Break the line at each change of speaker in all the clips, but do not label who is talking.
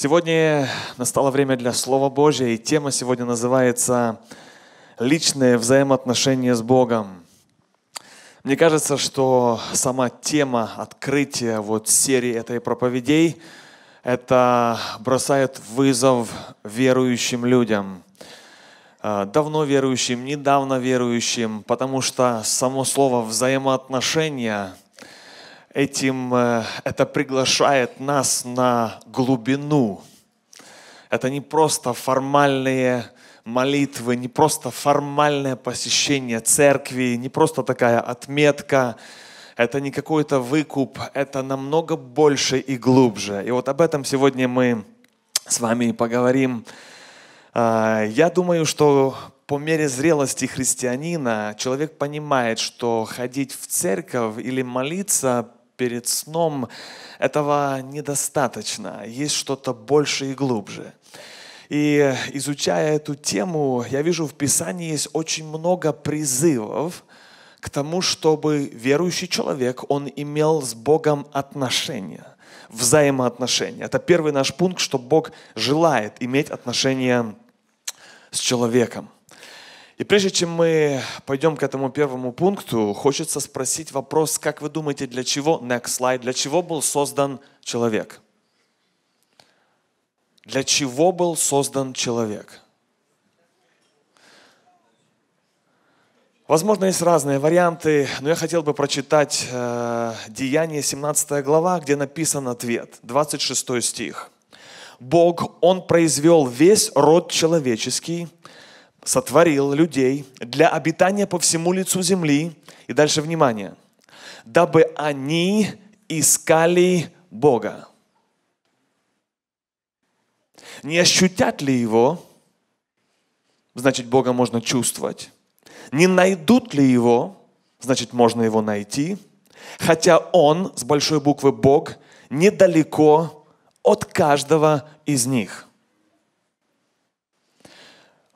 Сегодня настало время для Слова Божия, и тема сегодня называется «Личные взаимоотношения с Богом». Мне кажется, что сама тема открытия вот серии этой проповедей – это бросает вызов верующим людям, а, давно верующим, недавно верующим, потому что само слово «взаимоотношения» этим, э, это приглашает нас на глубину. Это не просто формальные молитвы, не просто формальное посещение церкви, не просто такая отметка, это не какой-то выкуп, это намного больше и глубже. И вот об этом сегодня мы с вами поговорим. А, я думаю, что по мере зрелости христианина человек понимает, что ходить в церковь или молиться перед сном, этого недостаточно. Есть что-то больше и глубже. И изучая эту тему, я вижу, в Писании есть очень много призывов к тому, чтобы верующий человек, он имел с Богом отношения, взаимоотношения. Это первый наш пункт, что Бог желает иметь отношения с человеком. И прежде чем мы пойдем к этому первому пункту, хочется спросить вопрос, как вы думаете, для чего, next slide, для чего был создан человек? Для чего был создан человек? Возможно, есть разные варианты, но я хотел бы прочитать э, Деяние 17 глава, где написан ответ, 26 стих. Бог, Он произвел весь род человеческий сотворил людей для обитания по всему лицу земли. И дальше внимание. Дабы они искали Бога. Не ощутят ли Его, значит, Бога можно чувствовать. Не найдут ли Его, значит, можно Его найти. Хотя Он, с большой буквы Бог, недалеко от каждого из них.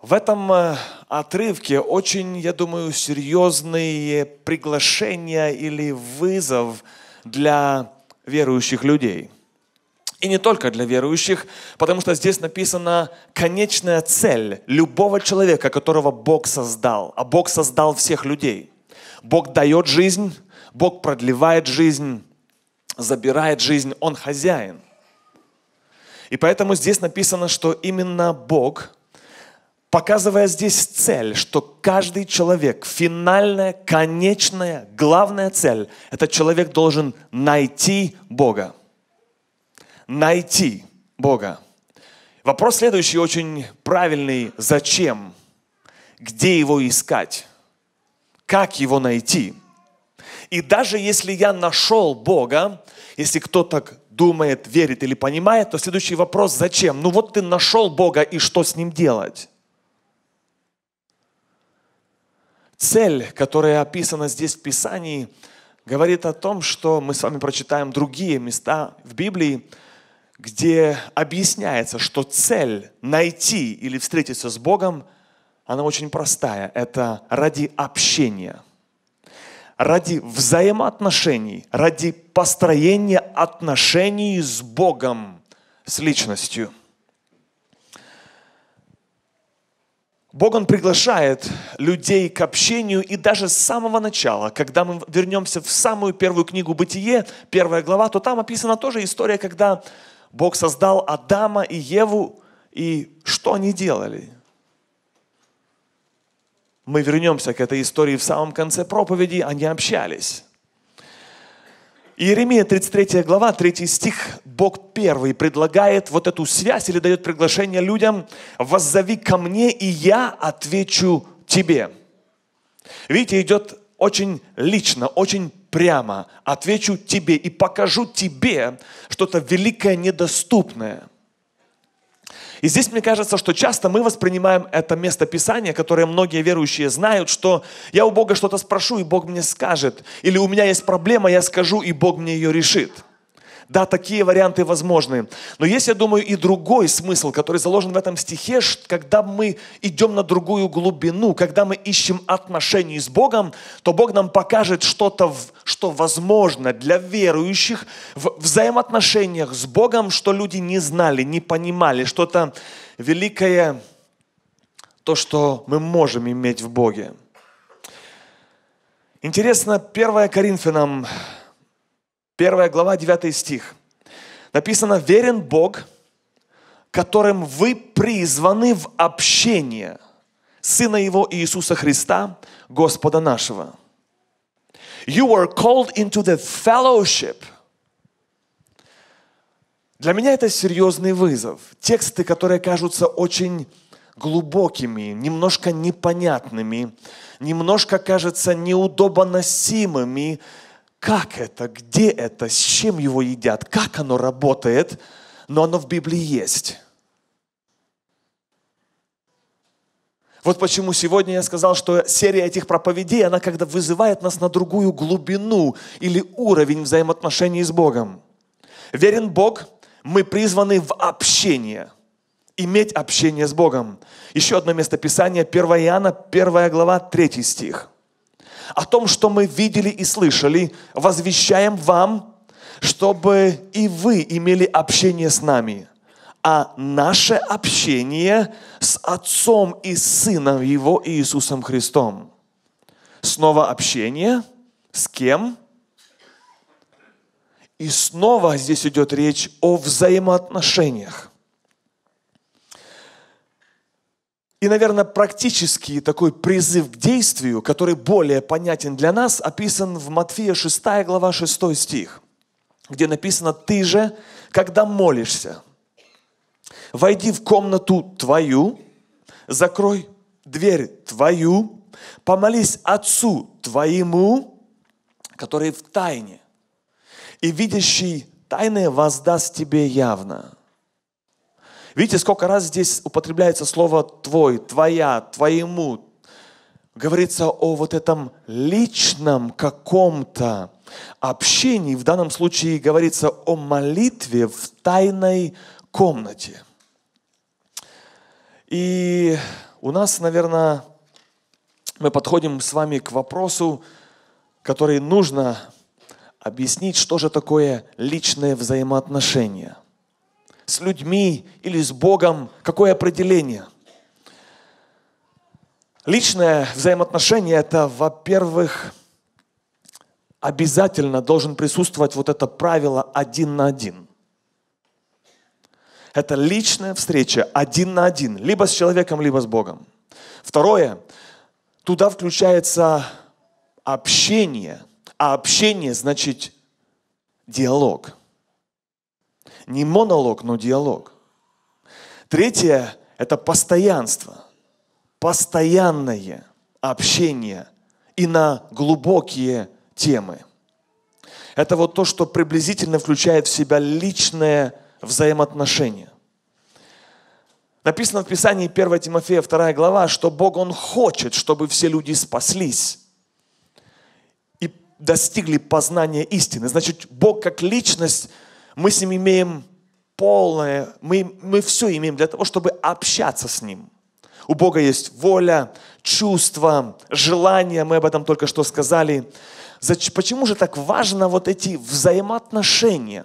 В этом э, отрывке очень, я думаю, серьезные приглашения или вызов для верующих людей. И не только для верующих, потому что здесь написана конечная цель любого человека, которого Бог создал. А Бог создал всех людей. Бог дает жизнь, Бог продлевает жизнь, забирает жизнь, Он хозяин. И поэтому здесь написано, что именно Бог показывая здесь цель, что каждый человек, финальная, конечная, главная цель, это человек должен найти Бога. Найти Бога. Вопрос следующий очень правильный. Зачем? Где его искать? Как его найти? И даже если я нашел Бога, если кто-то думает, верит или понимает, то следующий вопрос – зачем? Ну вот ты нашел Бога, и что с ним делать? цель, которая описана здесь в Писании, говорит о том, что мы с вами прочитаем другие места в Библии, где объясняется, что цель найти или встретиться с Богом, она очень простая. Это ради общения, ради взаимоотношений, ради построения отношений с Богом, с личностью – Бог, Он приглашает людей к общению, и даже с самого начала, когда мы вернемся в самую первую книгу «Бытие», первая глава, то там описана тоже история, когда Бог создал Адама и Еву, и что они делали? Мы вернемся к этой истории в самом конце проповеди, они общались. Иеремия 33 глава, 3 стих, Бог первый предлагает вот эту связь или дает приглашение людям, «Воззови ко мне, и я отвечу тебе». Видите, идет очень лично, очень прямо. «Отвечу тебе и покажу тебе что-то великое, недоступное». И здесь мне кажется, что часто мы воспринимаем это место Писания, которое многие верующие знают, что я у Бога что-то спрошу, и Бог мне скажет. Или у меня есть проблема, я скажу, и Бог мне ее решит. Да, такие варианты возможны. Но есть, я думаю, и другой смысл, который заложен в этом стихе, когда мы идем на другую глубину, когда мы ищем отношений с Богом, то Бог нам покажет что-то, что возможно для верующих в взаимоотношениях с Богом, что люди не знали, не понимали, что-то великое, то, что мы можем иметь в Боге. Интересно, 1 Коринфянам Первая глава, 9 стих. Написано, верен Бог, которым вы призваны в общение Сына Его Иисуса Христа, Господа нашего. You were called into the fellowship. Для меня это серьезный вызов. Тексты, которые кажутся очень глубокими, немножко непонятными, немножко, кажутся неудобоносимыми, как это, где это, с чем его едят, как оно работает, но оно в Библии есть. Вот почему сегодня я сказал, что серия этих проповедей, она когда вызывает нас на другую глубину или уровень взаимоотношений с Богом. Верен Бог, мы призваны в общение, иметь общение с Богом. Еще одно местописание, 1 Иоанна, 1 глава, 3 стих о том, что мы видели и слышали, возвещаем вам, чтобы и вы имели общение с нами. А наше общение с Отцом и Сыном Его Иисусом Христом. Снова общение с кем? И снова здесь идет речь о взаимоотношениях. И, наверное, практический такой призыв к действию, который более понятен для нас, описан в Матфея 6 глава 6 стих, где написано «Ты же, когда молишься, войди в комнату твою, закрой дверь твою, помолись Отцу твоему, который в тайне, и видящий тайное воздаст тебе явно». Видите, сколько раз здесь употребляется слово «твой», «твоя», «твоему». Говорится о вот этом личном каком-то общении. В данном случае говорится о молитве в тайной комнате. И у нас, наверное, мы подходим с вами к вопросу, который нужно объяснить, что же такое личное взаимоотношение – с людьми или с Богом, какое определение? Личное взаимоотношение – это, во-первых, обязательно должен присутствовать вот это правило один на один. Это личная встреча один на один, либо с человеком, либо с Богом. Второе, туда включается общение, а общение значит диалог – не монолог, но диалог. Третье – это постоянство. Постоянное общение и на глубокие темы. Это вот то, что приблизительно включает в себя личное взаимоотношение. Написано в Писании 1 Тимофея 2 глава, что Бог, Он хочет, чтобы все люди спаслись и достигли познания истины. Значит, Бог как личность мы с ним имеем полное, мы, мы все имеем для того, чтобы общаться с ним. У Бога есть воля, чувство, желание, мы об этом только что сказали. Почему же так важно вот эти взаимоотношения?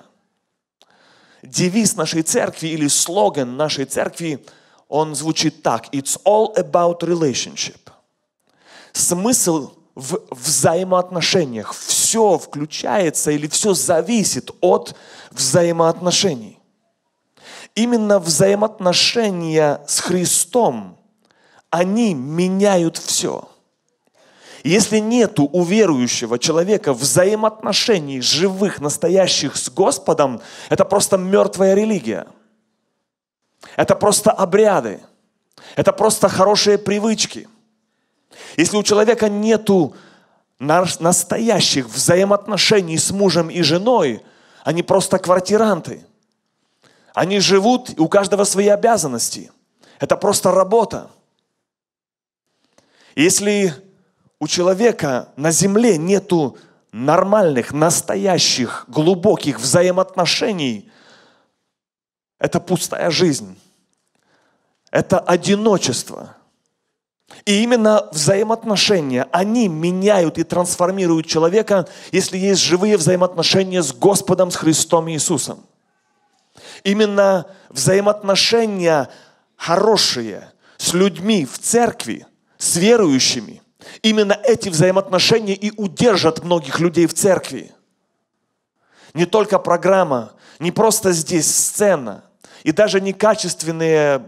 Девиз нашей церкви или слоган нашей церкви, он звучит так. It's all about relationship. Смысл в взаимоотношениях все включается или все зависит от взаимоотношений. Именно взаимоотношения с Христом, они меняют все. Если нету у верующего человека взаимоотношений живых, настоящих с Господом, это просто мертвая религия. Это просто обряды. Это просто хорошие привычки. Если у человека нету настоящих взаимоотношений с мужем и женой, они просто квартиранты. Они живут, и у каждого свои обязанности. Это просто работа. Если у человека на земле нету нормальных, настоящих, глубоких взаимоотношений, это пустая жизнь. Это одиночество. И именно взаимоотношения, они меняют и трансформируют человека, если есть живые взаимоотношения с Господом, с Христом Иисусом. Именно взаимоотношения хорошие с людьми в церкви, с верующими, именно эти взаимоотношения и удержат многих людей в церкви. Не только программа, не просто здесь сцена, и даже некачественные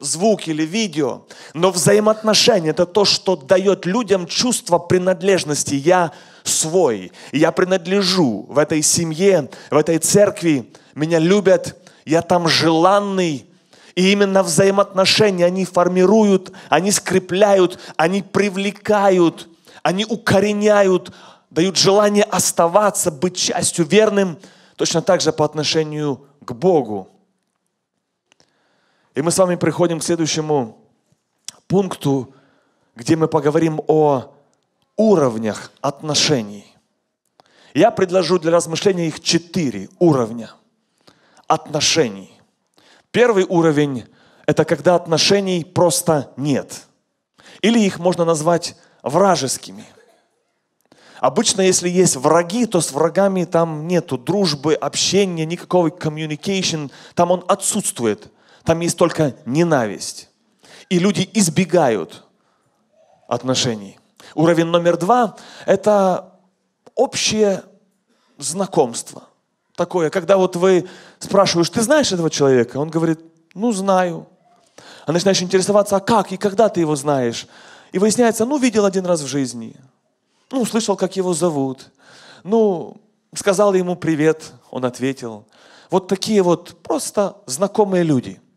звук или видео, но взаимоотношения – это то, что дает людям чувство принадлежности. Я свой, я принадлежу в этой семье, в этой церкви, меня любят, я там желанный. И именно взаимоотношения они формируют, они скрепляют, они привлекают, они укореняют, дают желание оставаться, быть частью верным, точно так же по отношению к Богу. И мы с вами приходим к следующему пункту, где мы поговорим о уровнях отношений. Я предложу для размышления их четыре уровня отношений. Первый уровень – это когда отношений просто нет. Или их можно назвать вражескими. Обычно, если есть враги, то с врагами там нету дружбы, общения, никакого communication, там он отсутствует – там есть только ненависть. И люди избегают отношений. Уровень номер два – это общее знакомство. Такое, когда вот вы спрашиваешь, ты знаешь этого человека? Он говорит, ну, знаю. А начинаешь интересоваться, а как и когда ты его знаешь? И выясняется, ну, видел один раз в жизни. Ну, слышал, как его зовут. Ну, сказал ему привет, он ответил. Вот такие вот просто знакомые люди –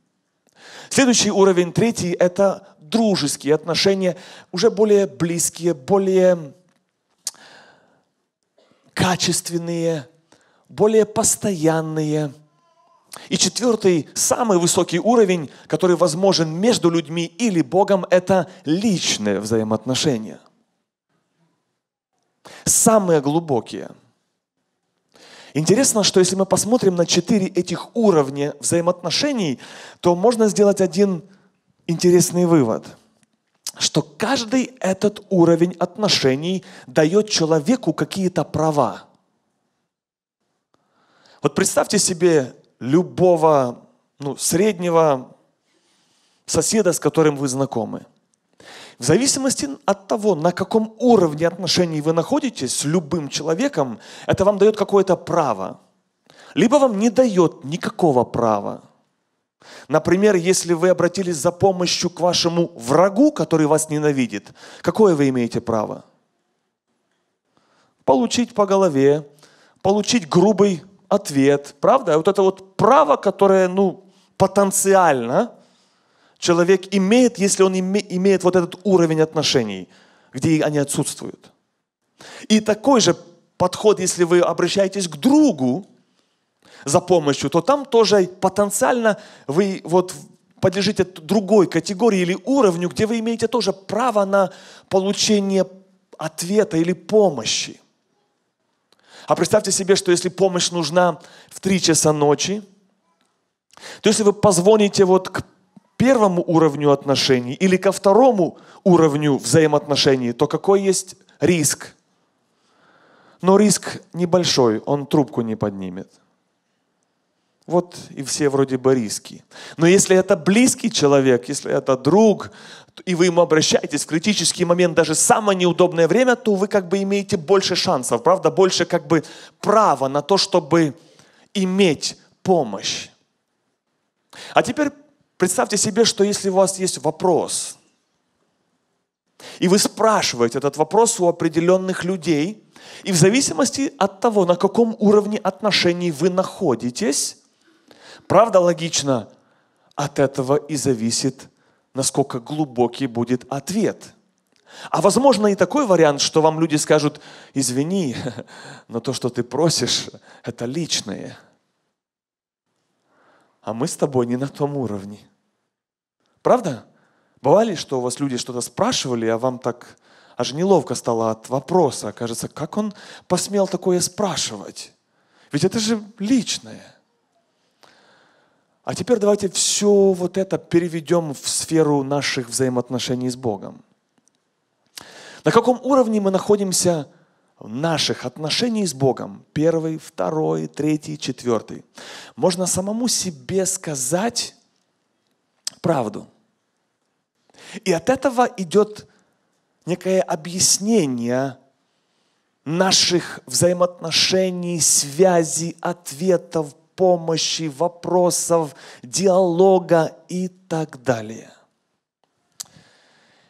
Следующий уровень, третий, это дружеские отношения, уже более близкие, более качественные, более постоянные. И четвертый, самый высокий уровень, который возможен между людьми или Богом, это личные взаимоотношения. Самые глубокие – Интересно, что если мы посмотрим на четыре этих уровня взаимоотношений, то можно сделать один интересный вывод, что каждый этот уровень отношений дает человеку какие-то права. Вот представьте себе любого ну, среднего соседа, с которым вы знакомы. В зависимости от того, на каком уровне отношений вы находитесь с любым человеком, это вам дает какое-то право. Либо вам не дает никакого права. Например, если вы обратились за помощью к вашему врагу, который вас ненавидит, какое вы имеете право? Получить по голове, получить грубый ответ, правда? Вот это вот право, которое, ну, потенциально – человек имеет, если он имеет вот этот уровень отношений, где они отсутствуют. И такой же подход, если вы обращаетесь к другу за помощью, то там тоже потенциально вы вот подлежите другой категории или уровню, где вы имеете тоже право на получение ответа или помощи. А представьте себе, что если помощь нужна в 3 часа ночи, то если вы позвоните вот к первому уровню отношений или ко второму уровню взаимоотношений, то какой есть риск? Но риск небольшой, он трубку не поднимет. Вот и все вроде бы риски. Но если это близкий человек, если это друг, и вы ему обращаетесь в критический момент, даже самое неудобное время, то вы как бы имеете больше шансов, правда, больше как бы права на то, чтобы иметь помощь. А теперь Представьте себе, что если у вас есть вопрос, и вы спрашиваете этот вопрос у определенных людей, и в зависимости от того, на каком уровне отношений вы находитесь, правда логично, от этого и зависит, насколько глубокий будет ответ. А возможно и такой вариант, что вам люди скажут, извини, но то, что ты просишь, это личное. А мы с тобой не на том уровне. Правда? Бывали, что у вас люди что-то спрашивали, а вам так аж неловко стало от вопроса. Кажется, как он посмел такое спрашивать? Ведь это же личное. А теперь давайте все вот это переведем в сферу наших взаимоотношений с Богом. На каком уровне мы находимся в наших отношениях с Богом? Первый, второй, третий, четвертый. Можно самому себе сказать, правду. И от этого идет некое объяснение наших взаимоотношений, связей, ответов, помощи, вопросов, диалога и так далее.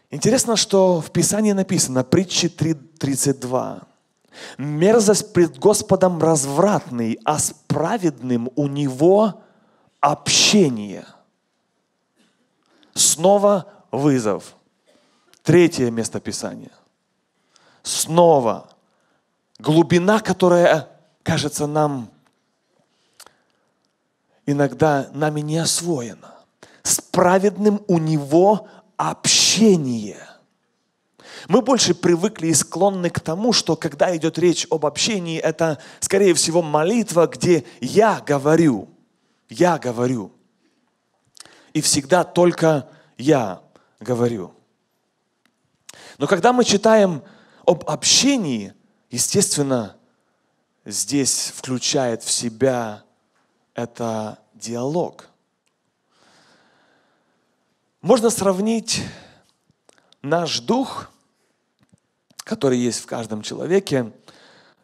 Интересно, что в Писании написано, притчи 3.32, «Мерзость пред Господом развратный, а с праведным у него общение». Снова вызов. Третье место Писания. Снова глубина, которая кажется нам иногда нами не освоена. С праведным у него общение. Мы больше привыкли и склонны к тому, что когда идет речь об общении, это, скорее всего, молитва, где я говорю, я говорю и всегда только я говорю. Но когда мы читаем об общении, естественно, здесь включает в себя это диалог. Можно сравнить наш дух, который есть в каждом человеке,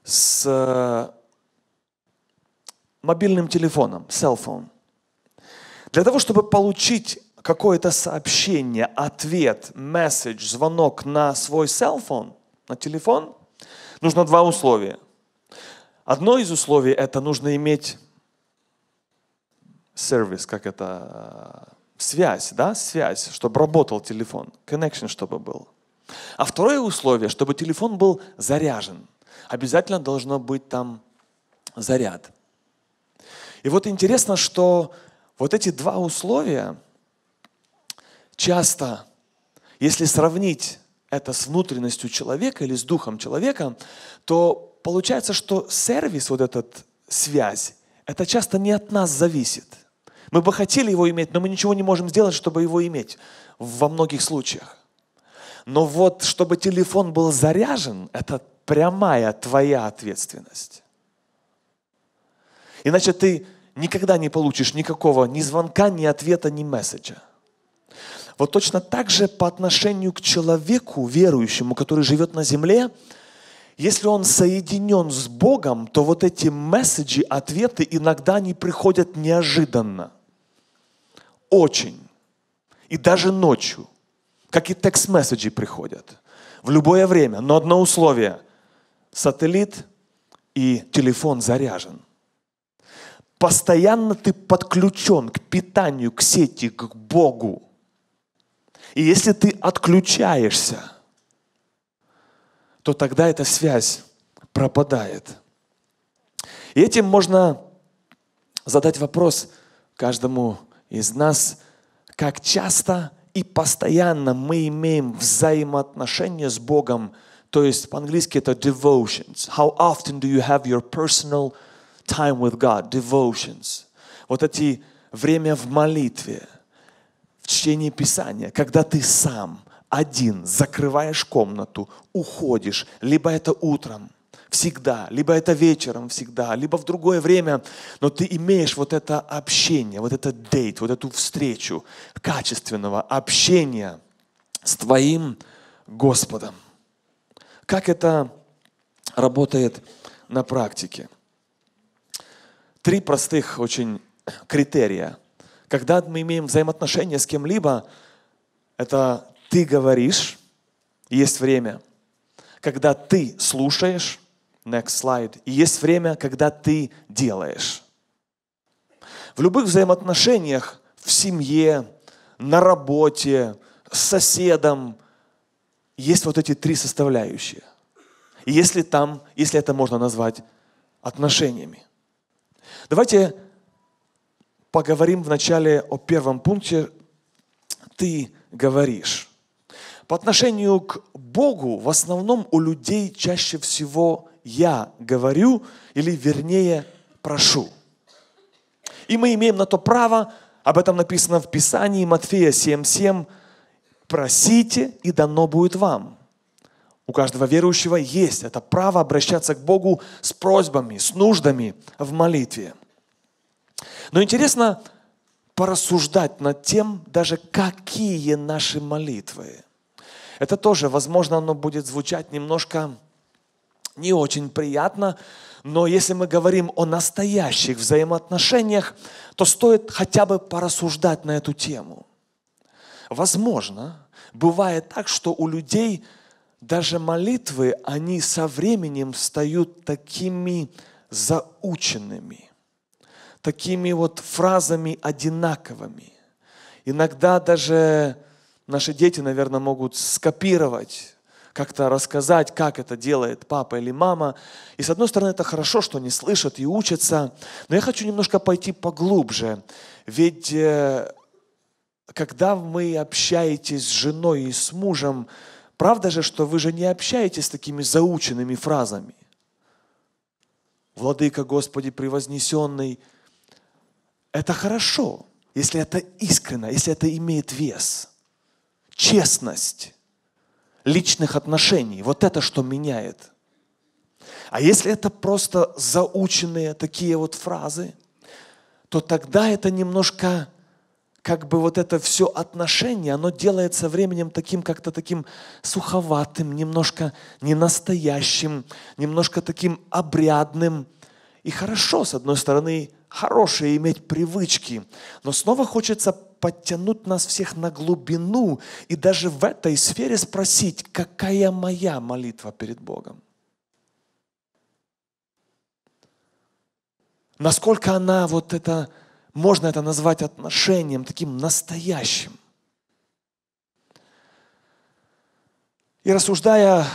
с мобильным телефоном, cell для того, чтобы получить какое-то сообщение, ответ, месседж, звонок на свой селфон, на телефон, нужно два условия. Одно из условий – это нужно иметь сервис, как это, э, связь, да, связь, чтобы работал телефон, connection чтобы был. А второе условие, чтобы телефон был заряжен. Обязательно должно быть там заряд. И вот интересно, что вот эти два условия часто, если сравнить это с внутренностью человека или с духом человека, то получается, что сервис, вот этот связь, это часто не от нас зависит. Мы бы хотели его иметь, но мы ничего не можем сделать, чтобы его иметь во многих случаях. Но вот, чтобы телефон был заряжен, это прямая твоя ответственность. Иначе ты никогда не получишь никакого ни звонка, ни ответа, ни месседжа. Вот точно так же по отношению к человеку верующему, который живет на земле, если он соединен с Богом, то вот эти месседжи, ответы иногда не приходят неожиданно. Очень. И даже ночью. Как и текст-месседжи приходят. В любое время. Но одно условие. Сателлит и телефон заряжен. Постоянно ты подключен к питанию, к сети, к Богу. И если ты отключаешься, то тогда эта связь пропадает. И этим можно задать вопрос каждому из нас, как часто и постоянно мы имеем взаимоотношения с Богом, то есть по-английски это devotions. How often do you have your personal time with God, devotions, вот эти время в молитве, в чтении Писания, когда ты сам один закрываешь комнату, уходишь, либо это утром, всегда, либо это вечером всегда, либо в другое время, но ты имеешь вот это общение, вот этот дейт, вот эту встречу качественного общения с твоим Господом. Как это работает на практике? три простых очень критерия. Когда мы имеем взаимоотношения с кем-либо, это ты говоришь, есть время. Когда ты слушаешь, next slide, и есть время, когда ты делаешь. В любых взаимоотношениях, в семье, на работе, с соседом, есть вот эти три составляющие. если там, если это можно назвать отношениями. Давайте поговорим вначале о первом пункте «ты говоришь». По отношению к Богу в основном у людей чаще всего «я говорю» или вернее «прошу». И мы имеем на то право, об этом написано в Писании Матфея 7.7, «просите, и дано будет вам». У каждого верующего есть это право обращаться к Богу с просьбами, с нуждами в молитве. Но интересно порассуждать над тем, даже какие наши молитвы. Это тоже, возможно, оно будет звучать немножко не очень приятно, но если мы говорим о настоящих взаимоотношениях, то стоит хотя бы порассуждать на эту тему. Возможно, бывает так, что у людей – даже молитвы, они со временем стают такими заученными, такими вот фразами одинаковыми. Иногда даже наши дети, наверное, могут скопировать как-то рассказать, как это делает папа или мама. И с одной стороны, это хорошо, что они слышат и учатся, но я хочу немножко пойти поглубже. Ведь э, когда вы общаетесь с женой и с мужем, Правда же, что вы же не общаетесь с такими заученными фразами. Владыка Господи превознесенный. Это хорошо, если это искренно, если это имеет вес. Честность личных отношений. Вот это, что меняет. А если это просто заученные такие вот фразы, то тогда это немножко как бы вот это все отношение, оно делается временем таким как-то таким суховатым, немножко ненастоящим, немножко таким обрядным. И хорошо, с одной стороны, хорошее иметь привычки, но снова хочется подтянуть нас всех на глубину и даже в этой сфере спросить, какая моя молитва перед Богом. Насколько она вот это можно это назвать отношением таким настоящим. И рассуждая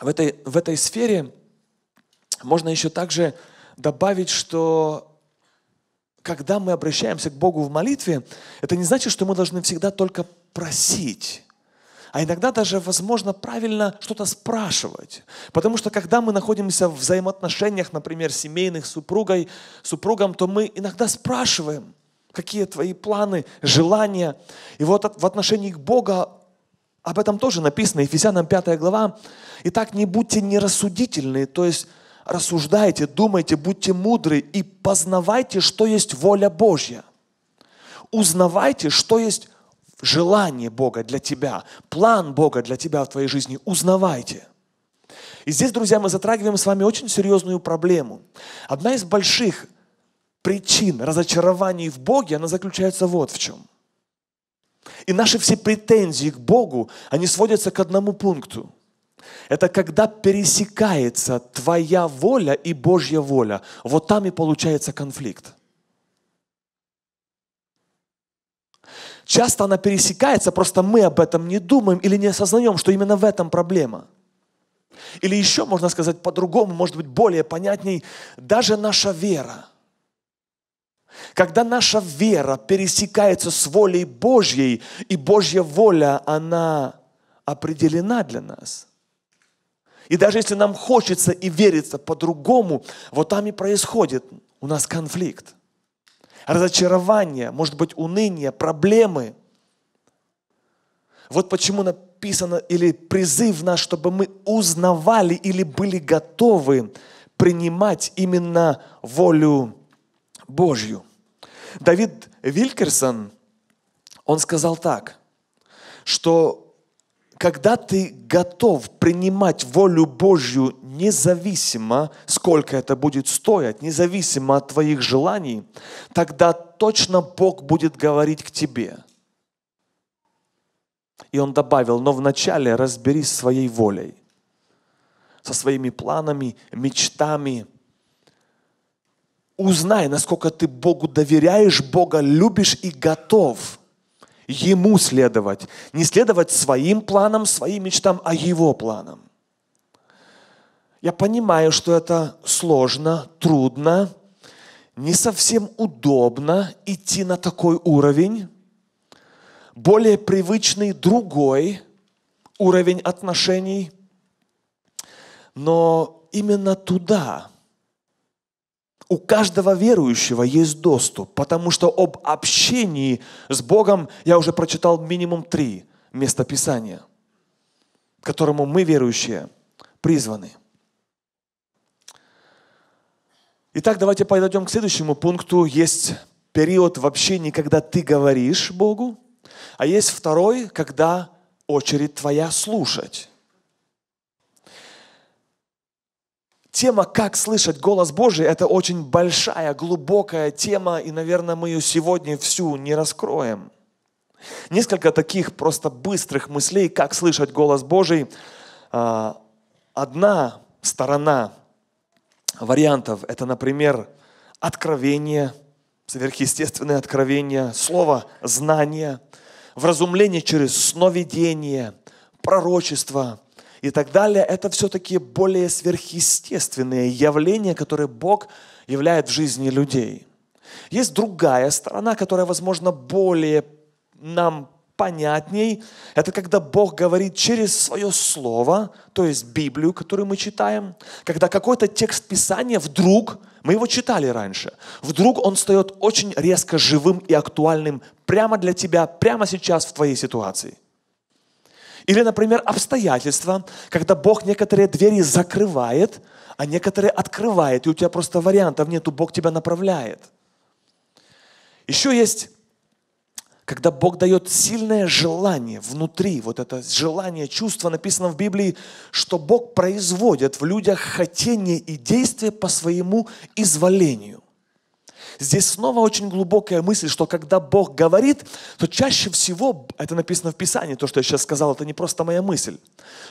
в этой, в этой сфере, можно еще также добавить, что когда мы обращаемся к Богу в молитве, это не значит, что мы должны всегда только просить а иногда даже, возможно, правильно что-то спрашивать. Потому что когда мы находимся в взаимоотношениях, например, семейных с супругой, супругом, то мы иногда спрашиваем, какие твои планы, желания. И вот в отношении к Бога об этом тоже написано, Ефесянам 5 глава. «Итак, не будьте нерассудительны, то есть рассуждайте, думайте, будьте мудры и познавайте, что есть воля Божья. Узнавайте, что есть желание Бога для тебя, план Бога для тебя в твоей жизни, узнавайте. И здесь, друзья, мы затрагиваем с вами очень серьезную проблему. Одна из больших причин разочарований в Боге, она заключается вот в чем. И наши все претензии к Богу, они сводятся к одному пункту. Это когда пересекается твоя воля и Божья воля. Вот там и получается конфликт. Часто она пересекается, просто мы об этом не думаем или не осознаем, что именно в этом проблема. Или еще можно сказать по-другому, может быть более понятней, даже наша вера. Когда наша вера пересекается с волей Божьей, и Божья воля, она определена для нас. И даже если нам хочется и верится по-другому, вот там и происходит у нас конфликт разочарование, может быть, уныние, проблемы. Вот почему написано или призыв нас, чтобы мы узнавали или были готовы принимать именно волю Божью. Давид Вилькерсон, он сказал так, что когда ты готов принимать волю Божью независимо, сколько это будет стоить, независимо от твоих желаний, тогда точно Бог будет говорить к тебе. И он добавил, но вначале разберись своей волей, со своими планами, мечтами. Узнай, насколько ты Богу доверяешь, Бога любишь и готов – Ему следовать. Не следовать своим планам, своим мечтам, а Его планам. Я понимаю, что это сложно, трудно, не совсем удобно идти на такой уровень, более привычный другой уровень отношений, но именно туда у каждого верующего есть доступ, потому что об общении с Богом я уже прочитал минимум три местописания, к которому мы, верующие, призваны – Итак, давайте подойдем к следующему пункту. Есть период в общении, когда ты говоришь Богу, а есть второй, когда очередь твоя слушать. Тема «Как слышать голос Божий» – это очень большая, глубокая тема, и, наверное, мы ее сегодня всю не раскроем. Несколько таких просто быстрых мыслей, как слышать голос Божий. А, одна сторона вариантов. Это, например, откровение, сверхъестественное откровение, слово «знание», вразумление через сновидение, пророчество и так далее. Это все-таки более сверхъестественные явления, которые Бог являет в жизни людей. Есть другая сторона, которая, возможно, более нам понятней. Это когда Бог говорит через свое слово, то есть Библию, которую мы читаем. Когда какой-то текст Писания вдруг, мы его читали раньше, вдруг он встает очень резко живым и актуальным прямо для тебя, прямо сейчас в твоей ситуации. Или, например, обстоятельства, когда Бог некоторые двери закрывает, а некоторые открывает, и у тебя просто вариантов нету, Бог тебя направляет. Еще есть когда Бог дает сильное желание внутри, вот это желание, чувство написано в Библии, что Бог производит в людях хотение и действие по своему изволению. Здесь снова очень глубокая мысль, что когда Бог говорит, то чаще всего, это написано в Писании, то, что я сейчас сказал, это не просто моя мысль,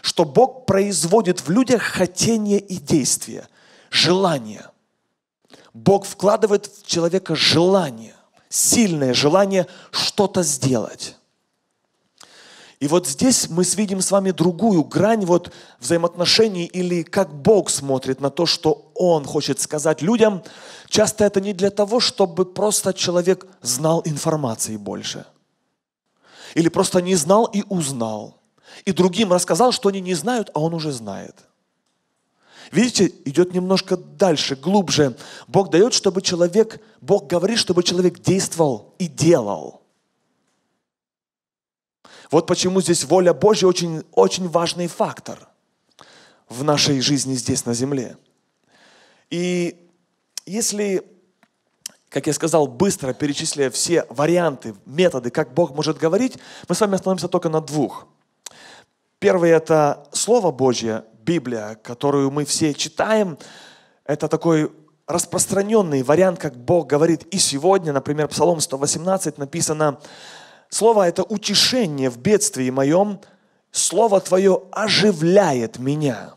что Бог производит в людях хотение и действие, желание. Бог вкладывает в человека желание сильное желание что-то сделать. И вот здесь мы видим с вами другую грань вот взаимоотношений или как Бог смотрит на то, что Он хочет сказать людям. Часто это не для того, чтобы просто человек знал информации больше. Или просто не знал и узнал. И другим рассказал, что они не знают, а он уже знает – Видите, идет немножко дальше, глубже. Бог дает, чтобы человек, Бог говорит, чтобы человек действовал и делал. Вот почему здесь воля Божья очень, очень важный фактор в нашей жизни здесь на земле. И если, как я сказал, быстро перечисляя все варианты, методы, как Бог может говорить, мы с вами остановимся только на двух. Первое это Слово Божье, Библия, которую мы все читаем, это такой распространенный вариант, как Бог говорит. И сегодня, например, Псалом 118 написано, «Слово – это утешение в бедствии моем, Слово Твое оживляет меня».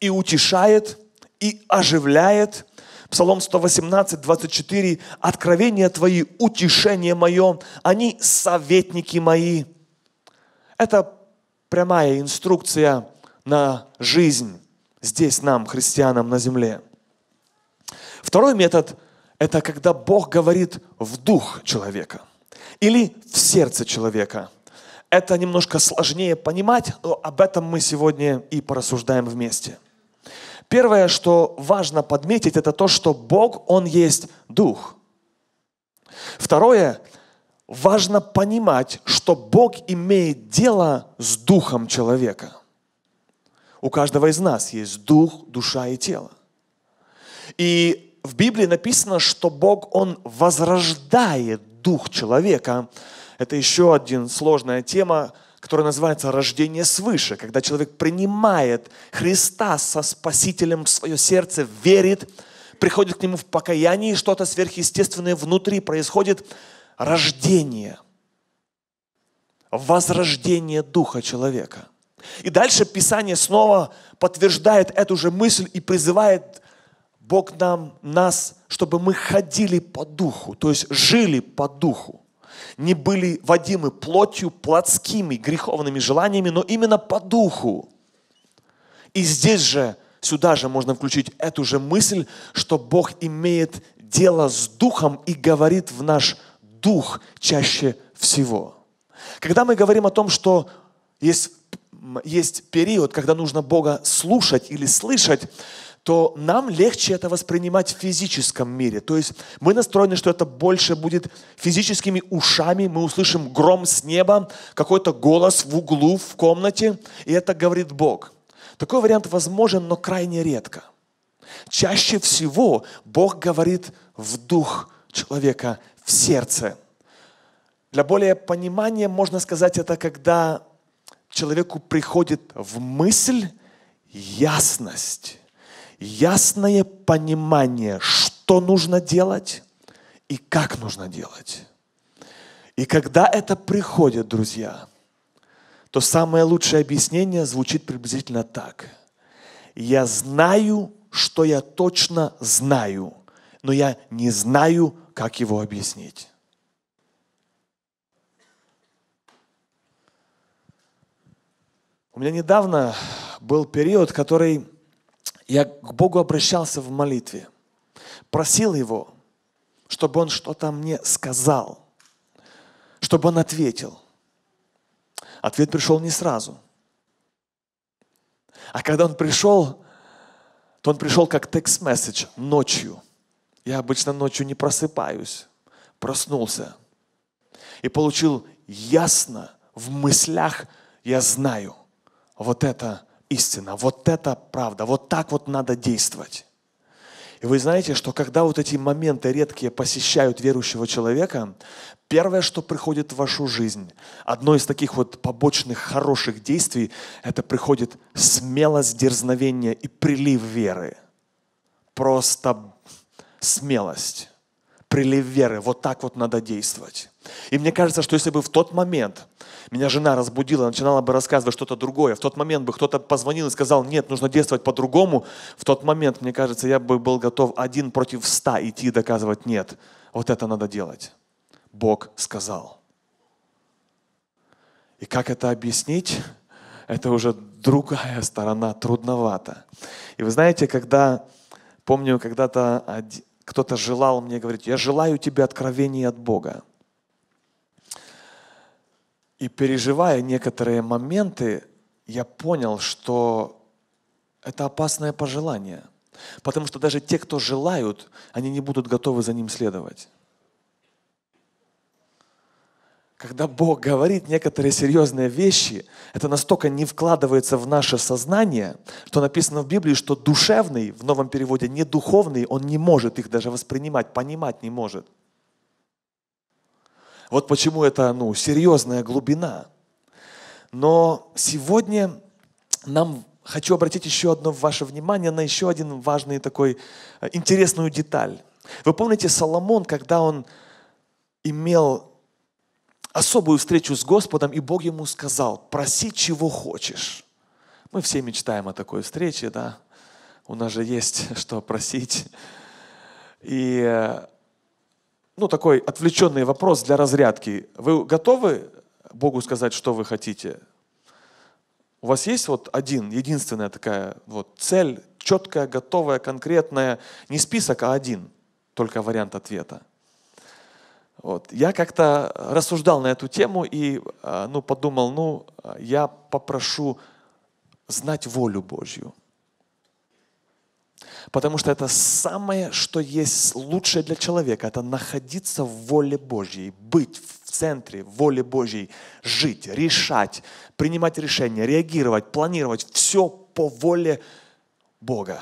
И утешает, и оживляет. Псалом 118, 24. «Откровения Твои, утешение мое, они советники мои». Это прямая инструкция – на жизнь здесь нам, христианам на земле. Второй метод – это когда Бог говорит в дух человека или в сердце человека. Это немножко сложнее понимать, но об этом мы сегодня и порассуждаем вместе. Первое, что важно подметить, это то, что Бог, Он есть Дух. Второе, важно понимать, что Бог имеет дело с Духом человека – у каждого из нас есть дух, душа и тело. И в Библии написано, что Бог, Он возрождает дух человека. Это еще один сложная тема, которая называется рождение свыше, когда человек принимает Христа со Спасителем в свое сердце, верит, приходит к нему в покаянии, что-то сверхъестественное внутри происходит, рождение, возрождение духа человека. И дальше Писание снова подтверждает эту же мысль и призывает Бог нам, нас, чтобы мы ходили по духу, то есть жили по духу. Не были водимы плотью, плотскими, греховными желаниями, но именно по духу. И здесь же, сюда же можно включить эту же мысль, что Бог имеет дело с духом и говорит в наш дух чаще всего. Когда мы говорим о том, что есть есть период, когда нужно Бога слушать или слышать, то нам легче это воспринимать в физическом мире. То есть мы настроены, что это больше будет физическими ушами, мы услышим гром с неба, какой-то голос в углу, в комнате, и это говорит Бог. Такой вариант возможен, но крайне редко. Чаще всего Бог говорит в дух человека, в сердце. Для более понимания можно сказать это, когда человеку приходит в мысль ясность, ясное понимание, что нужно делать и как нужно делать. И когда это приходит, друзья, то самое лучшее объяснение звучит приблизительно так. Я знаю, что я точно знаю, но я не знаю, как его объяснить. У меня недавно был период, который я к Богу обращался в молитве. Просил Его, чтобы Он что-то мне сказал, чтобы Он ответил. Ответ пришел не сразу. А когда он пришел, то он пришел как текст-месседж ночью. Я обычно ночью не просыпаюсь. Проснулся и получил ясно в мыслях, я знаю – вот это истина, вот это правда, вот так вот надо действовать. И вы знаете, что когда вот эти моменты редкие посещают верующего человека, первое, что приходит в вашу жизнь, одно из таких вот побочных хороших действий, это приходит смелость, дерзновение и прилив веры. Просто смелость прилив веры. Вот так вот надо действовать. И мне кажется, что если бы в тот момент меня жена разбудила, начинала бы рассказывать что-то другое, в тот момент бы кто-то позвонил и сказал, нет, нужно действовать по-другому, в тот момент, мне кажется, я бы был готов один против ста идти и доказывать, нет, вот это надо делать. Бог сказал. И как это объяснить? Это уже другая сторона, трудновато. И вы знаете, когда, помню, когда-то один кто-то желал мне говорить, я желаю тебе откровений от Бога. И переживая некоторые моменты, я понял, что это опасное пожелание. Потому что даже те, кто желают, они не будут готовы за ним следовать когда Бог говорит некоторые серьезные вещи, это настолько не вкладывается в наше сознание, что написано в Библии, что душевный, в новом переводе, не духовный, он не может их даже воспринимать, понимать не может. Вот почему это ну, серьезная глубина. Но сегодня нам хочу обратить еще одно ваше внимание на еще один важный такой э, интересную деталь. Вы помните Соломон, когда он имел особую встречу с Господом, и Бог ему сказал, проси, чего хочешь. Мы все мечтаем о такой встрече, да? У нас же есть что просить. И ну, такой отвлеченный вопрос для разрядки. Вы готовы Богу сказать, что вы хотите? У вас есть вот один, единственная такая вот цель, четкая, готовая, конкретная, не список, а один только вариант ответа – вот. Я как-то рассуждал на эту тему и а, ну, подумал, ну, я попрошу знать волю Божью. Потому что это самое, что есть лучшее для человека, это находиться в воле Божьей, быть в центре воли Божьей, жить, решать, принимать решения, реагировать, планировать все по воле Бога.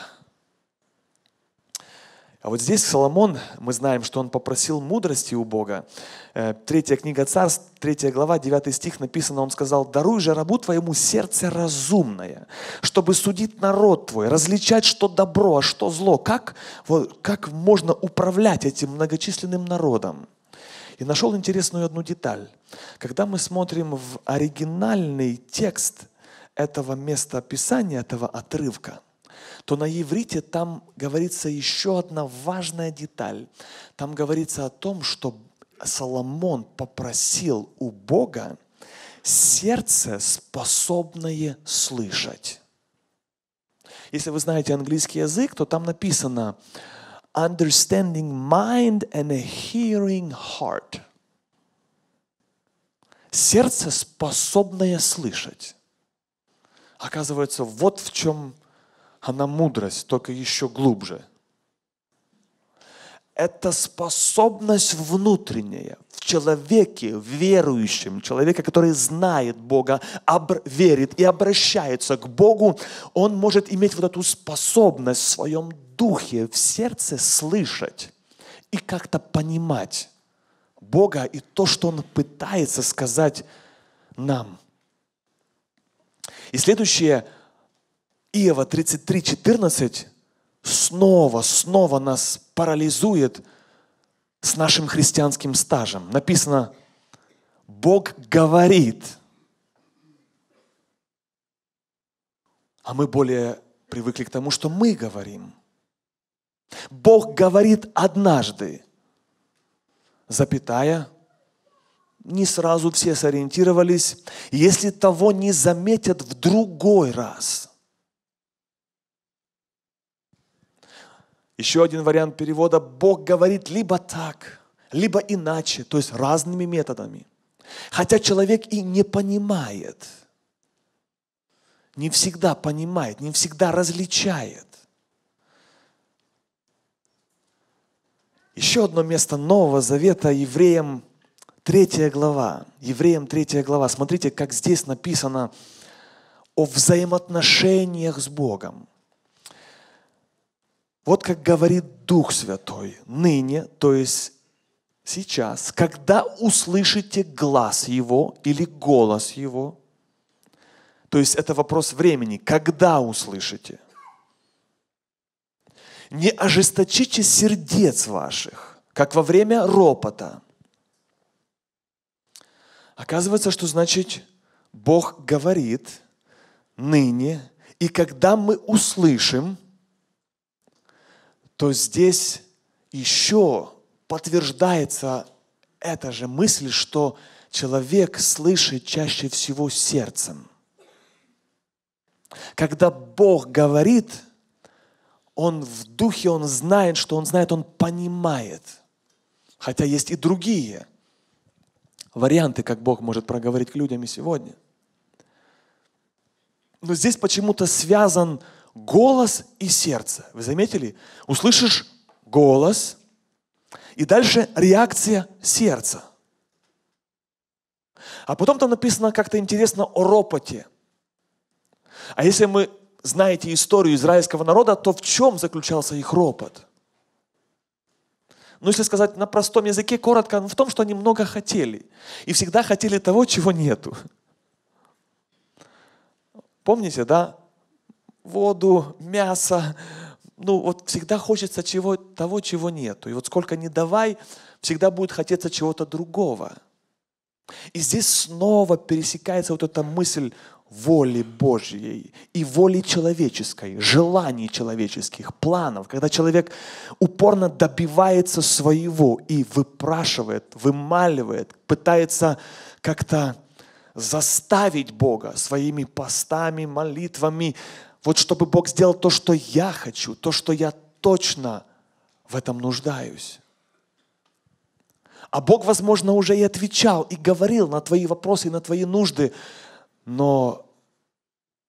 А вот здесь Соломон, мы знаем, что он попросил мудрости у Бога. Э, третья книга Царств, третья глава, девятый стих написано, он сказал, «Даруй же рабу твоему сердце разумное, чтобы судить народ твой, различать, что добро, а что зло». Как, вот, как можно управлять этим многочисленным народом? И нашел интересную одну деталь. Когда мы смотрим в оригинальный текст этого места Писания, этого отрывка – то на иврите там говорится еще одна важная деталь. Там говорится о том, что Соломон попросил у Бога сердце, способное слышать. Если вы знаете английский язык, то там написано understanding mind and a hearing heart. Сердце, способное слышать. Оказывается, вот в чем она мудрость, только еще глубже. Это способность внутренняя в человеке, в верующем, человека, который знает Бога, верит и обращается к Богу, он может иметь вот эту способность в своем духе, в сердце слышать и как-то понимать Бога и то, что Он пытается сказать нам. И следующее – Иова 33.14 снова, снова нас парализует с нашим христианским стажем. Написано, Бог говорит, а мы более привыкли к тому, что мы говорим. Бог говорит однажды, запятая, не сразу все сориентировались, если того не заметят в другой раз – Еще один вариант перевода. Бог говорит либо так, либо иначе, то есть разными методами. Хотя человек и не понимает, не всегда понимает, не всегда различает. Еще одно место Нового Завета евреям 3 глава. Евреям 3 глава. Смотрите, как здесь написано о взаимоотношениях с Богом. Вот как говорит Дух Святой, ныне, то есть сейчас, когда услышите глаз Его или голос Его, то есть это вопрос времени, когда услышите. Не ожесточите сердец ваших, как во время ропота. Оказывается, что значит Бог говорит ныне, и когда мы услышим – то здесь еще подтверждается эта же мысль, что человек слышит чаще всего сердцем. Когда Бог говорит, он в духе, он знает, что он знает, он понимает. Хотя есть и другие варианты, как Бог может проговорить к людям и сегодня. Но здесь почему-то связан голос и сердце. Вы заметили? Услышишь голос, и дальше реакция сердца. А потом там написано как-то интересно о ропоте. А если мы знаете историю израильского народа, то в чем заключался их ропот? Ну, если сказать на простом языке, коротко, в том, что они много хотели. И всегда хотели того, чего нету. Помните, да? воду, мясо. Ну, вот всегда хочется чего, того, чего нету. И вот сколько не давай, всегда будет хотеться чего-то другого. И здесь снова пересекается вот эта мысль воли Божьей и воли человеческой, желаний человеческих, планов, когда человек упорно добивается своего и выпрашивает, вымаливает, пытается как-то заставить Бога своими постами, молитвами, вот чтобы Бог сделал то, что я хочу, то, что я точно в этом нуждаюсь. А Бог, возможно, уже и отвечал, и говорил на твои вопросы, и на твои нужды, но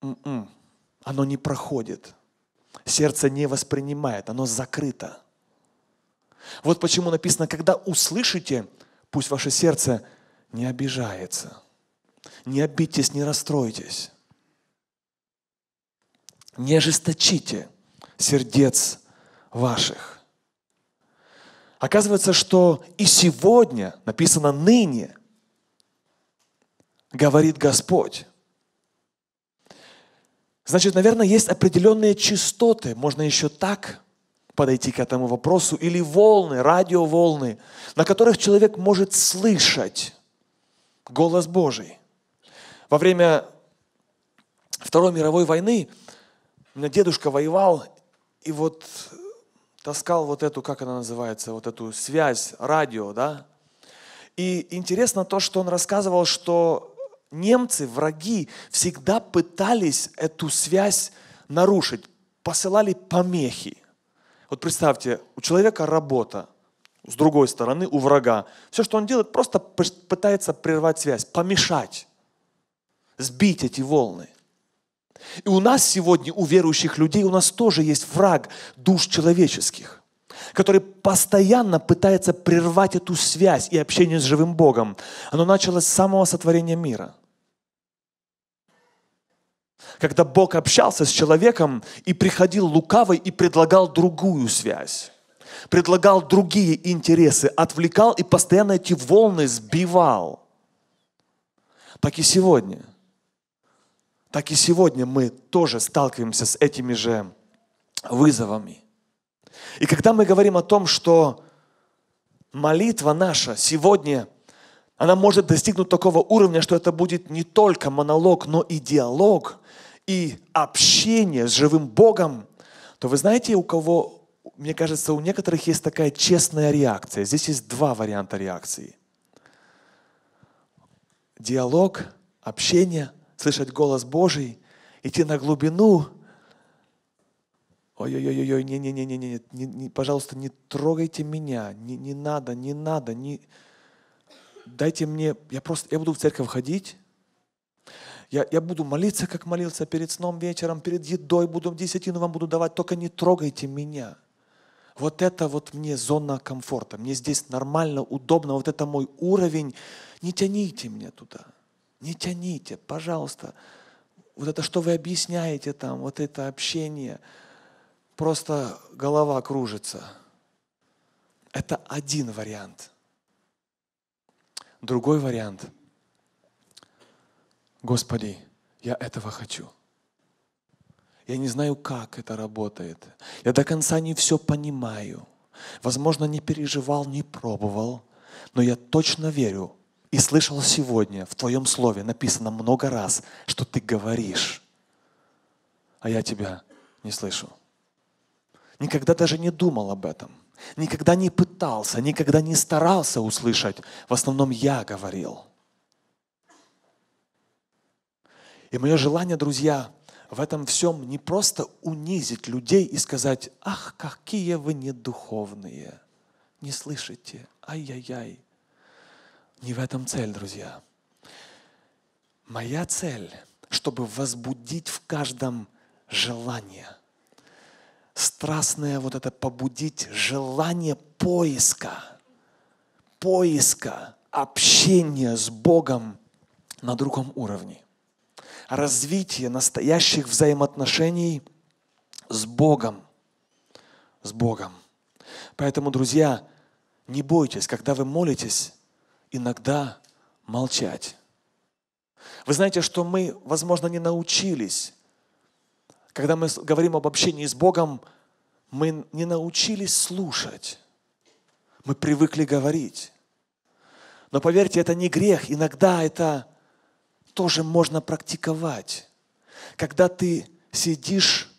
м-м, оно не проходит. Сердце не воспринимает, оно закрыто. Вот почему написано, когда услышите, пусть ваше сердце не обижается. Не обидьтесь, не расстройтесь не ожесточите сердец ваших. Оказывается, что и сегодня, написано ныне, говорит Господь. Значит, наверное, есть определенные частоты, можно еще так подойти к этому вопросу, или волны, радиоволны, на которых человек может слышать голос Божий. Во время Второй мировой войны у меня дедушка воевал, и вот таскал вот эту, как она называется, вот эту связь, радио, да. И интересно то, что он рассказывал, что немцы, враги, всегда пытались эту связь нарушить, посылали помехи. Вот представьте, у человека работа, с другой стороны, у врага. Все, что он делает, просто пытается прервать связь, помешать, сбить эти волны – и у нас сегодня, у верующих людей, у нас тоже есть враг душ человеческих, который постоянно пытается прервать эту связь и общение с живым Богом. Оно началось с самого сотворения мира. Когда Бог общался с человеком и приходил лукавый и предлагал другую связь, предлагал другие интересы, отвлекал и постоянно эти волны сбивал. Так и сегодня – так и сегодня мы тоже сталкиваемся с этими же вызовами. И когда мы говорим о том, что молитва наша сегодня, она может достигнуть такого уровня, что это будет не только монолог, но и диалог, и общение с живым Богом, то вы знаете, у кого, мне кажется, у некоторых есть такая честная реакция. Здесь есть два варианта реакции. Диалог, общение – слышать голос Божий, идти на глубину. Ой-ой-ой-ой, не-не-не-не, не, пожалуйста, не трогайте меня, не, не надо, не надо, не... дайте мне, я просто, я буду в церковь ходить, я, я буду молиться, как молился перед сном вечером, перед едой буду, десятину вам буду давать, только не трогайте меня. Вот это вот мне зона комфорта, мне здесь нормально, удобно, вот это мой уровень, не тяните меня туда. Не тяните, пожалуйста. Вот это, что вы объясняете там, вот это общение, просто голова кружится. Это один вариант. Другой вариант. Господи, я этого хочу. Я не знаю, как это работает. Я до конца не все понимаю. Возможно, не переживал, не пробовал. Но я точно верю, и слышал сегодня в Твоем Слове написано много раз, что Ты говоришь, а я Тебя не слышу. Никогда даже не думал об этом. Никогда не пытался, никогда не старался услышать. В основном я говорил. И мое желание, друзья, в этом всем не просто унизить людей и сказать, ах, какие вы недуховные, не слышите, ай-яй-яй. Не в этом цель, друзья. Моя цель, чтобы возбудить в каждом желание. Страстное вот это побудить желание поиска, поиска, общения с Богом на другом уровне. Развитие настоящих взаимоотношений с Богом. С Богом. Поэтому, друзья, не бойтесь, когда вы молитесь, иногда молчать. Вы знаете, что мы, возможно, не научились, когда мы говорим об общении с Богом, мы не научились слушать. Мы привыкли говорить. Но поверьте, это не грех. Иногда это тоже можно практиковать. Когда ты сидишь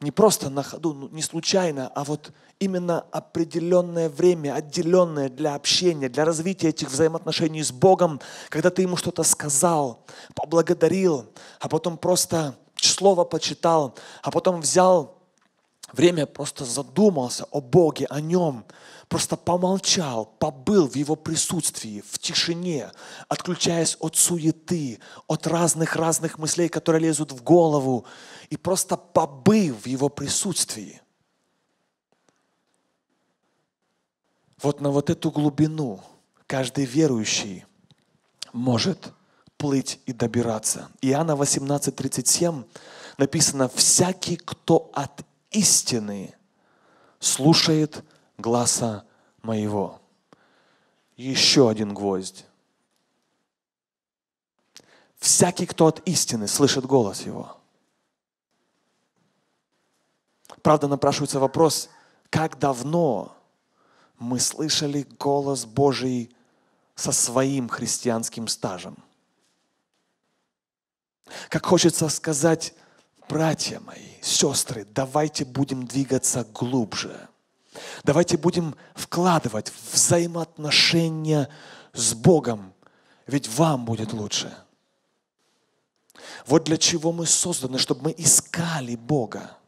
не просто на ходу, ну, не случайно, а вот именно определенное время, отделенное для общения, для развития этих взаимоотношений с Богом, когда ты ему что-то сказал, поблагодарил, а потом просто слово почитал, а потом взял время просто задумался о Боге, о Нем, просто помолчал, побыл в Его присутствии, в тишине, отключаясь от суеты, от разных-разных мыслей, которые лезут в голову, и просто побыв в Его присутствии. Вот на вот эту глубину каждый верующий может плыть и добираться. Иоанна 18:37 написано, «Всякий, кто от истины слушает гласа моего. Еще один гвоздь. Всякий, кто от истины слышит голос его. Правда, напрашивается вопрос, как давно мы слышали голос Божий со своим христианским стажем. Как хочется сказать, Братья мои, сестры, давайте будем двигаться глубже. Давайте будем вкладывать в взаимоотношения с Богом, ведь вам будет лучше. Вот для чего мы созданы, чтобы мы искали Бога.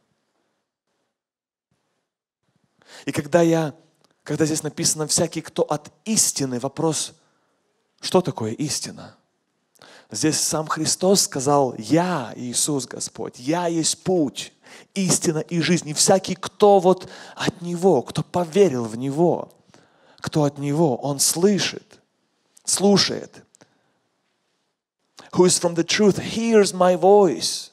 И когда я, когда здесь написано всякий, кто от истины, вопрос, что такое истина? Здесь сам Христос сказал, я Иисус Господь, я есть путь, истина и жизнь. И всякий, кто вот от Него, кто поверил в Него, кто от Него, он слышит, слушает. Who is from the truth hears my voice.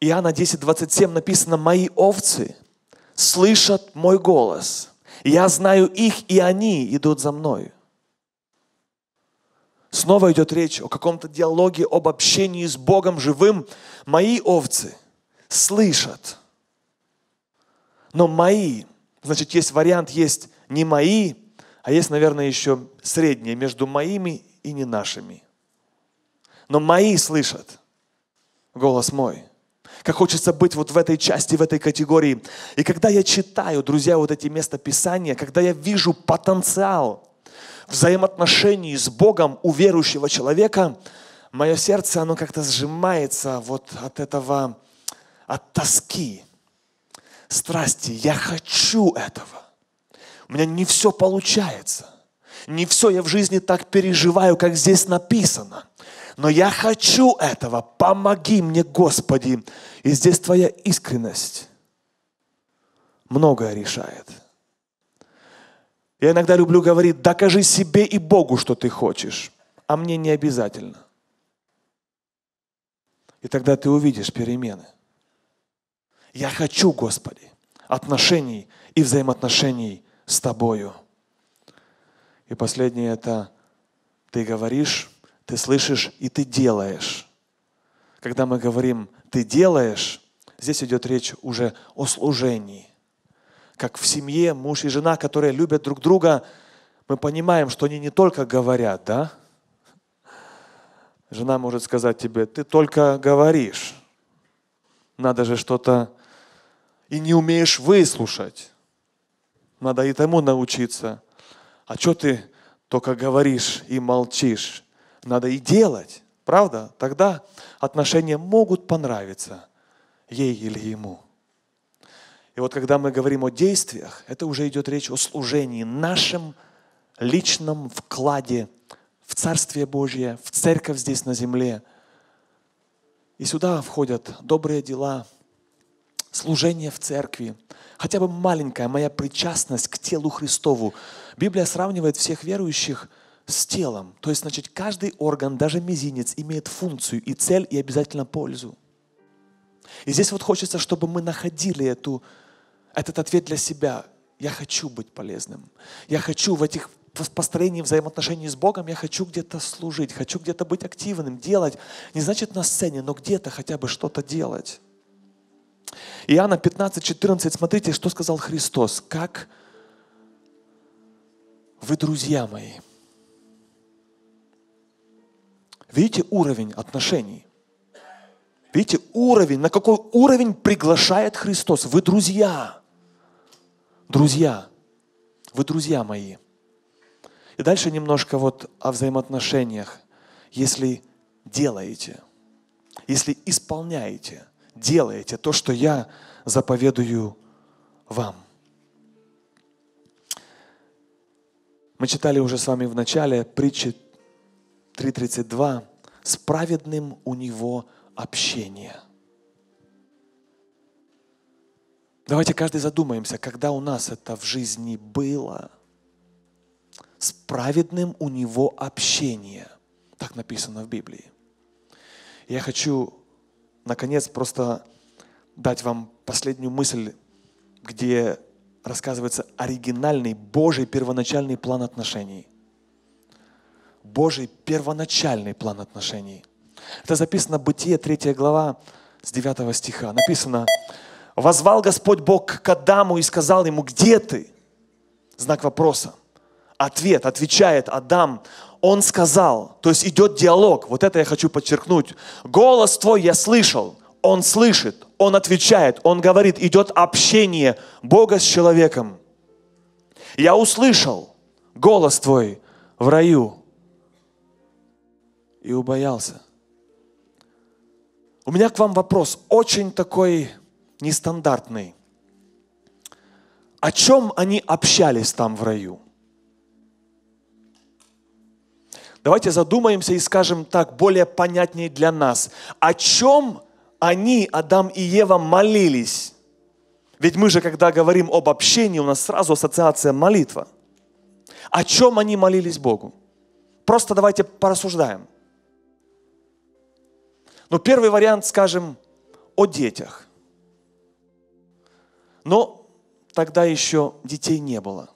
Иоанна 10, 27 написано, «Мои овцы слышат мой голос. Я знаю их, и они идут за мною». Снова идет речь о каком-то диалоге, об общении с Богом живым. Мои овцы слышат, но мои, значит, есть вариант, есть не мои, а есть, наверное, еще среднее между моими и не нашими. Но мои слышат голос мой. Как хочется быть вот в этой части, в этой категории. И когда я читаю, друзья, вот эти места Писания, когда я вижу потенциал – взаимоотношении с Богом у верующего человека, мое сердце, оно как-то сжимается вот от этого, от тоски, страсти. Я хочу этого. У меня не все получается. Не все я в жизни так переживаю, как здесь написано. Но я хочу этого. Помоги мне, Господи. И здесь твоя искренность многое решает – я иногда люблю говорить, докажи себе и Богу, что ты хочешь, а мне не обязательно. И тогда ты увидишь перемены. Я хочу, Господи, отношений и взаимоотношений с Тобою. И последнее это ты говоришь, ты слышишь и ты делаешь. Когда мы говорим «ты делаешь», здесь идет речь уже о служении как в семье муж и жена, которые любят друг друга, мы понимаем, что они не только говорят, да? Жена может сказать тебе, ты только говоришь. Надо же что-то и не умеешь выслушать. Надо и тому научиться. А что ты только говоришь и молчишь? Надо и делать, правда? Тогда отношения могут понравиться ей или ему. И вот когда мы говорим о действиях, это уже идет речь о служении, нашем личном вкладе в Царствие Божье, в церковь здесь на земле. И сюда входят добрые дела, служение в церкви, хотя бы маленькая моя причастность к телу Христову. Библия сравнивает всех верующих с телом. То есть, значит, каждый орган, даже мизинец, имеет функцию и цель, и обязательно пользу. И здесь вот хочется, чтобы мы находили эту этот ответ для себя. Я хочу быть полезным. Я хочу в этих в построении взаимоотношений с Богом я хочу где-то служить, хочу где-то быть активным, делать. Не значит на сцене, но где-то хотя бы что-то делать. Иоанна 15, 14, смотрите, что сказал Христос. Как вы друзья мои. Видите уровень отношений? Видите уровень, на какой уровень приглашает Христос? Вы друзья. Друзья, вы друзья мои. И дальше немножко вот о взаимоотношениях. Если делаете, если исполняете, делаете то, что я заповедую вам. Мы читали уже с вами в начале притчи 3.32. С праведным у него общение – Давайте каждый задумаемся, когда у нас это в жизни было. С праведным у него общение. Так написано в Библии. Я хочу, наконец, просто дать вам последнюю мысль, где рассказывается оригинальный Божий первоначальный план отношений. Божий первоначальный план отношений. Это записано в Бытие 3 глава с 9 стиха. Написано, Возвал Господь Бог к Адаму и сказал ему, где ты? Знак вопроса. Ответ, отвечает Адам, он сказал, то есть идет диалог, вот это я хочу подчеркнуть. Голос твой я слышал, он слышит, он отвечает, он говорит, идет общение Бога с человеком. Я услышал голос твой в раю и убоялся. У меня к вам вопрос, очень такой нестандартный. О чем они общались там в раю? Давайте задумаемся и скажем так, более понятнее для нас. О чем они, Адам и Ева, молились? Ведь мы же, когда говорим об общении, у нас сразу ассоциация молитва. О чем они молились Богу? Просто давайте порассуждаем. Ну, первый вариант, скажем, о детях – но тогда еще детей не было.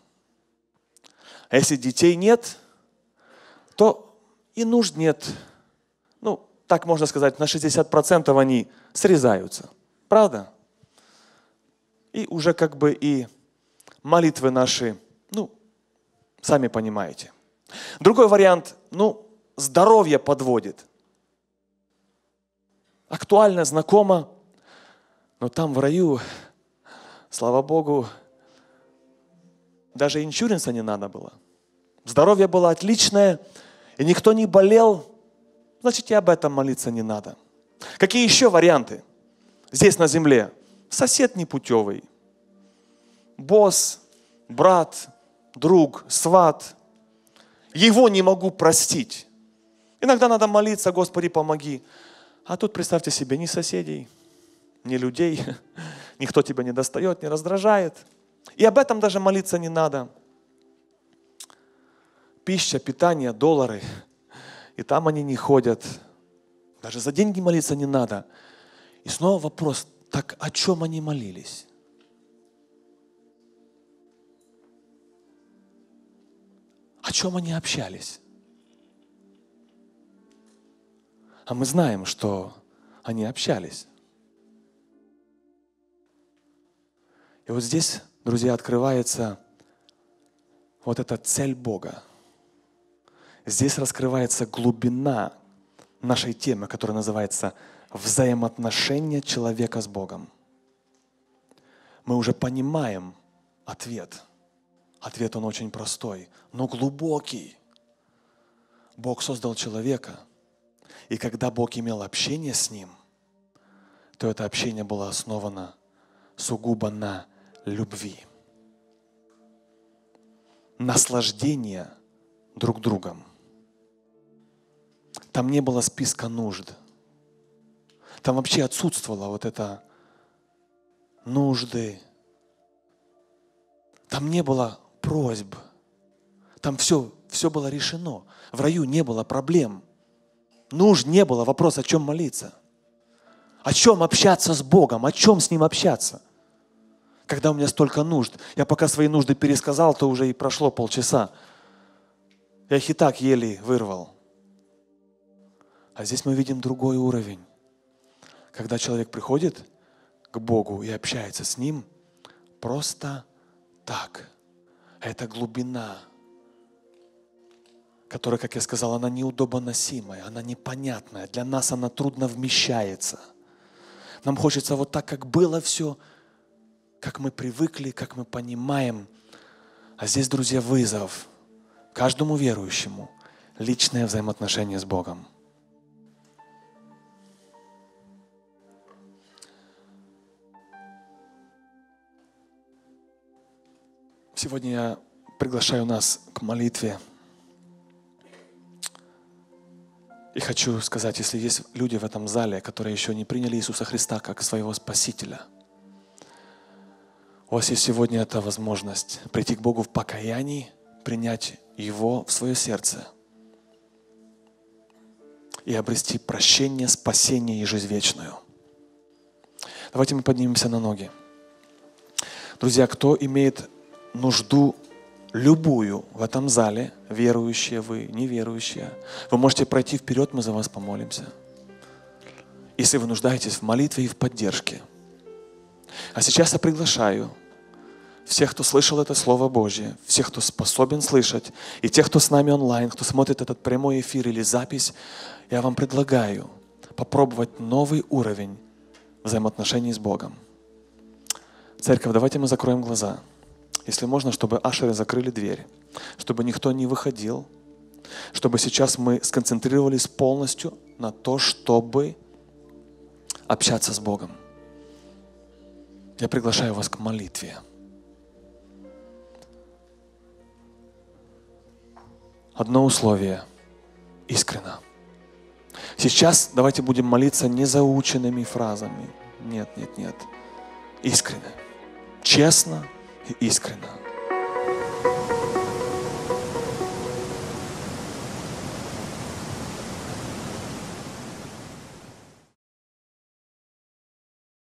А если детей нет, то и нужд нет. Ну, так можно сказать, на 60% они срезаются. Правда? И уже как бы и молитвы наши, ну, сами понимаете. Другой вариант, ну, здоровье подводит. Актуально, знакомо, но там в раю Слава Богу, даже иншуренса не надо было. Здоровье было отличное, и никто не болел, значит, и об этом молиться не надо. Какие еще варианты здесь на земле? Сосед непутевый, босс, брат, друг, сват. Его не могу простить. Иногда надо молиться, Господи, помоги. А тут представьте себе, ни соседей, ни людей, никто тебя не достает, не раздражает. И об этом даже молиться не надо. Пища, питание, доллары. И там они не ходят. Даже за деньги молиться не надо. И снова вопрос, так о чем они молились? О чем они общались? А мы знаем, что они общались. И вот здесь, друзья, открывается вот эта цель Бога. Здесь раскрывается глубина нашей темы, которая называется «Взаимоотношения человека с Богом». Мы уже понимаем ответ. Ответ он очень простой, но глубокий. Бог создал человека, и когда Бог имел общение с ним, то это общение было основано сугубо на любви. Наслаждение друг другом. Там не было списка нужд. Там вообще отсутствовало вот это нужды. Там не было просьб. Там все, все было решено. В раю не было проблем. Нужд не было. Вопрос, о чем молиться. О чем общаться с Богом, о чем с Ним общаться когда у меня столько нужд. Я пока свои нужды пересказал, то уже и прошло полчаса. Я их и так еле вырвал. А здесь мы видим другой уровень. Когда человек приходит к Богу и общается с Ним просто так. Это глубина, которая, как я сказал, она неудобоносимая, она непонятная. Для нас она трудно вмещается. Нам хочется вот так, как было все – как мы привыкли, как мы понимаем. А здесь, друзья, вызов каждому верующему – личное взаимоотношение с Богом. Сегодня я приглашаю нас к молитве. И хочу сказать, если есть люди в этом зале, которые еще не приняли Иисуса Христа как своего Спасителя – у вас есть сегодня эта возможность прийти к Богу в покаянии, принять Его в свое сердце и обрести прощение, спасение и жизнь вечную. Давайте мы поднимемся на ноги. Друзья, кто имеет нужду любую в этом зале, верующие вы, неверующие, вы можете пройти вперед, мы за вас помолимся. Если вы нуждаетесь в молитве и в поддержке – а сейчас я приглашаю всех, кто слышал это Слово Божье, всех, кто способен слышать, и тех, кто с нами онлайн, кто смотрит этот прямой эфир или запись, я вам предлагаю попробовать новый уровень взаимоотношений с Богом. Церковь, давайте мы закроем глаза. Если можно, чтобы ашеры закрыли дверь, чтобы никто не выходил, чтобы сейчас мы сконцентрировались полностью на то, чтобы общаться с Богом. Я приглашаю вас к молитве. Одно условие – искренно. Сейчас давайте будем молиться не заученными фразами. Нет, нет, нет. Искренне. Честно и искренно.